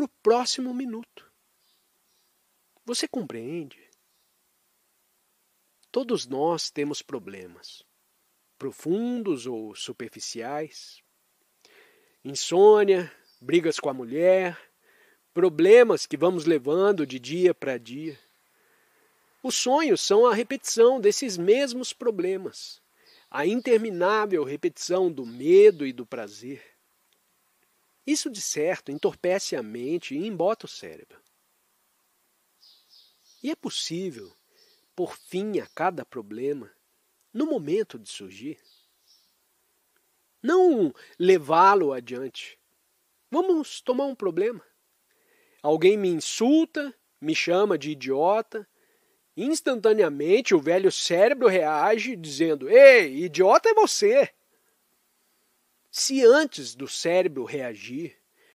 para o próximo minuto. Você compreende? Todos nós temos problemas, profundos ou superficiais. Insônia, brigas com a mulher, problemas que vamos levando de dia para dia. Os sonhos são a repetição desses mesmos problemas, a interminável repetição do medo e do prazer. Isso, de certo, entorpece a mente e embota o cérebro. E é possível, por fim a cada problema, no momento de surgir, não levá-lo adiante. Vamos tomar um problema. Alguém me insulta, me chama de idiota. Instantaneamente o velho cérebro reage dizendo: Ei, idiota é você! Se antes do cérebro reagir,